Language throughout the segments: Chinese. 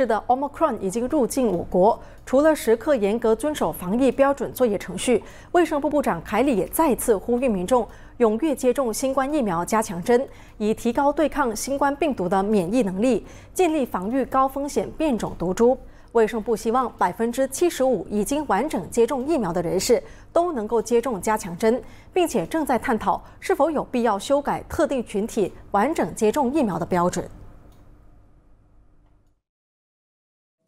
是的，c r o n 已经入境我国。除了时刻严格遵守防疫标准作业程序，卫生部部长凯里也再次呼吁民众踊跃接种新冠疫苗加强针，以提高对抗新冠病毒的免疫能力，建立防御高风险变种毒株。卫生部希望百分之七十五已经完整接种疫苗的人士都能够接种加强针，并且正在探讨是否有必要修改特定群体完整接种疫苗的标准。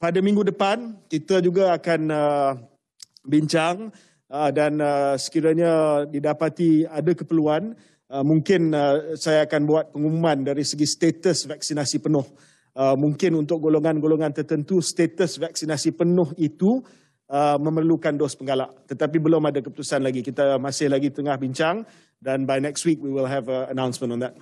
pada minggu depan kita juga akan uh, bincang uh, dan uh, sekiranya didapati ada keperluan uh, mungkin uh, saya akan buat pengumuman dari segi status vaksinasi penuh. Uh, mungkin untuk golongan-golongan tertentu status vaksinasi penuh itu uh, memerlukan dos penggalak tetapi belum ada keputusan lagi kita masih lagi tengah bincang dan by next week we will have an uh, announcement on that.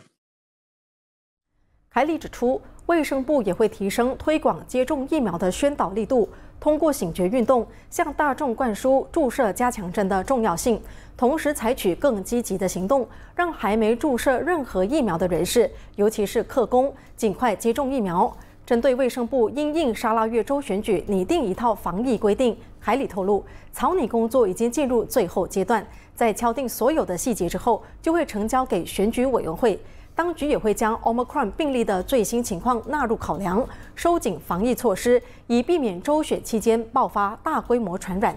凯利指出，卫生部也会提升推广接种疫苗的宣导力度，通过醒觉运动向大众灌输注射加强针的重要性，同时采取更积极的行动，让还没注射任何疫苗的人士，尤其是客工，尽快接种疫苗。针对卫生部因应沙拉越州选举拟定一套防疫规定，海里透露，草拟工作已经进入最后阶段，在敲定所有的细节之后，就会呈交给选举委员会。当局也会将 Omicron 病例的最新情况纳入考量，收紧防疫措施，以避免周选期间爆发大规模传染。